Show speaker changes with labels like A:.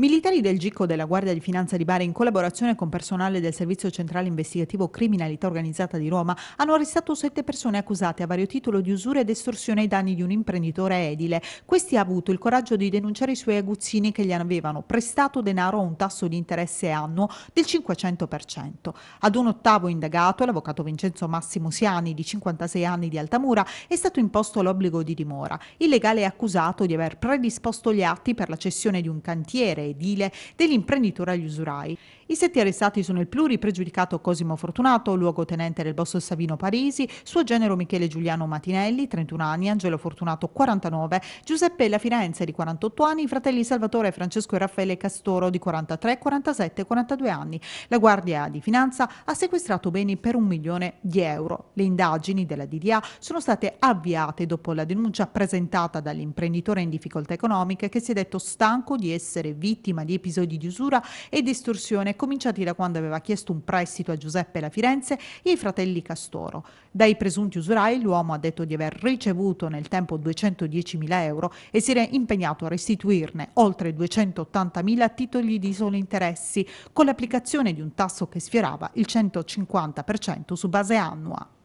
A: Militari del GICO della Guardia di Finanza di Bari, in collaborazione con personale del Servizio Centrale Investigativo Criminalità Organizzata di Roma, hanno arrestato sette persone accusate a vario titolo di usura ed estorsione ai danni di un imprenditore edile. Questi ha avuto il coraggio di denunciare i suoi aguzzini che gli avevano prestato denaro a un tasso di interesse annuo del 500%. Ad un ottavo indagato, l'avvocato Vincenzo Massimo Siani, di 56 anni di Altamura, è stato imposto l'obbligo di dimora. Il legale è accusato di aver predisposto gli atti per la cessione di un cantiere edile dell'imprenditore agli usurai. I sette arrestati sono il pluripregiudicato Cosimo Fortunato, luogotenente del boss Savino Parisi, suo genero Michele Giuliano Matinelli, 31 anni, Angelo Fortunato, 49, Giuseppe La Firenze, di 48 anni, fratelli Salvatore, Francesco e Raffaele Castoro, di 43, 47 e 42 anni. La Guardia di Finanza ha sequestrato beni per un milione di euro. Le indagini della DDA sono state avviate dopo la denuncia presentata dall'imprenditore in difficoltà economiche che si è detto stanco di essere vittima vittima di episodi di usura e distorsione cominciati da quando aveva chiesto un prestito a Giuseppe La Firenze e i fratelli Castoro. Dai presunti usurai l'uomo ha detto di aver ricevuto nel tempo 210.000 euro e si era impegnato a restituirne oltre 280.000 a titoli di soli interessi, con l'applicazione di un tasso che sfierava il 150% su base annua.